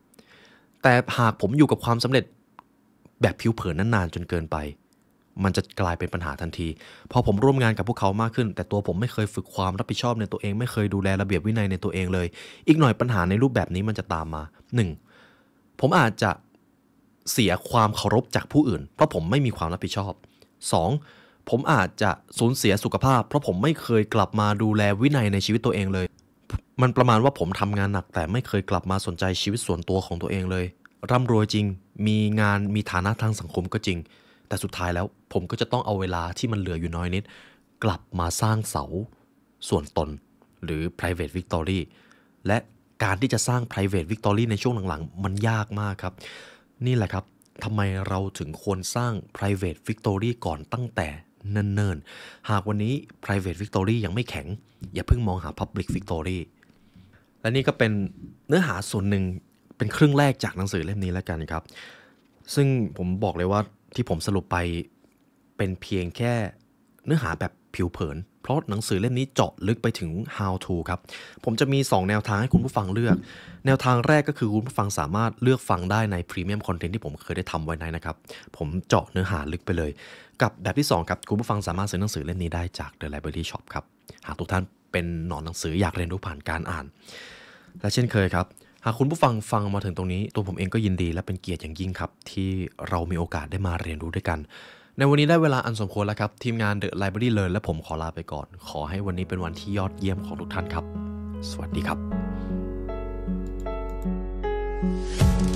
แต่หากผมอยู่กับความสำเร็จแบบผิวเผินนานๆ จนเกินไป มันจะกลายเป็นปัญหาทันทีพอผมร่วมงานกับพวกเขามากขึ้น แต่ตัวผมไม่เคยฝึกความรับผิดชอบในตัวเองไม่เคยดูแลระเบียบวินัยในตัวเองเลย อีกหน่อยปัญหาในรูปแบบนี้มันจะตามมา 1. ผมอาจจะเสียความเคารพจากผู้อื่น เพราะผมไม่มีความรับผิดชอบ 2. ผมอาจจะสูญเสียสุขภาพ เพราะผมไม่เคยกลับมาดูแลวินัยในชีวิตตัวเองเลย มันประมาณว่าผมทำงานหนักแต่ไม่เคยกลับมาสนใจชีวิตส่วนตัวของตัวเองเลย ร่ำรวยจริงมีงานมีฐานะทางสังคมก็จริง แต่สุดท้ายแล้วผมก็จะต้องเอาเวลาที่มันเหลืออยู่น้อยนิด กลับมาสร้างเสา ส่วนตนหรือ private victory และการที่จะสร้าง private victory ในช่วงหลังๆ มันยากมากครับ นี่แหละครับทำไมเราถึงควรสร้าง private victory ก่อนตั้งแต่เนิ่นๆ หากวันนี้ private victory ยังไม่แข็ง อย่าเพิ่งมองหา public victory และนี่ก็เป็นเนื้อหาส่วนหนึ่งเป็นครึ่งแรกจากหนังสือเล่มนี้แล้วกันครับ ซึ่งผมบอกเลยว่าที่ผมสรุปไปเป็นเพียงแค่เนื้อหาแบบผิวเผินเพราะหนังสือเล่มนี้เจาะลึกไปถึง how to ครับ ผมจะมี 2 แนวทางให้คุณผู้ฟังเลือก แนวทางแรกก็คือคุณผู้ฟังสามารถเลือกฟังได้ในพรีเมียมคอนเทนต์ที่ผมเคยได้ทำไว้ในนะครับ ผมเจาะเนื้อหาลึกไปเลย กับแบบที่ 2ครับคุณผู้ฟังสามารถซื้อหนังสือเล่มนี้ได้จาก The Library Shop ครับ หากทุกท่านเป็นหนอนหนังสืออยากเรียนรู้ผ่านการอ่านและเช่นเคยครับหากคุณผู้ฟังฟังมาถึงตรงนี้ ตัวผมเองก็ยินดีและเป็นเกียรติอย่างยิ่งครับที่เรามีโอกาสได้มาเรียนรู้ด้วยกันในวันนี้ได้เวลาอันสมควรแล้วครับ ทีมงานเดอะไลบรารีเลยและผมขอลาไปก่อน ขอให้วันนี้เป็นวันที่ยอดเยี่ยมของทุกท่านครับ สวัสดีครับ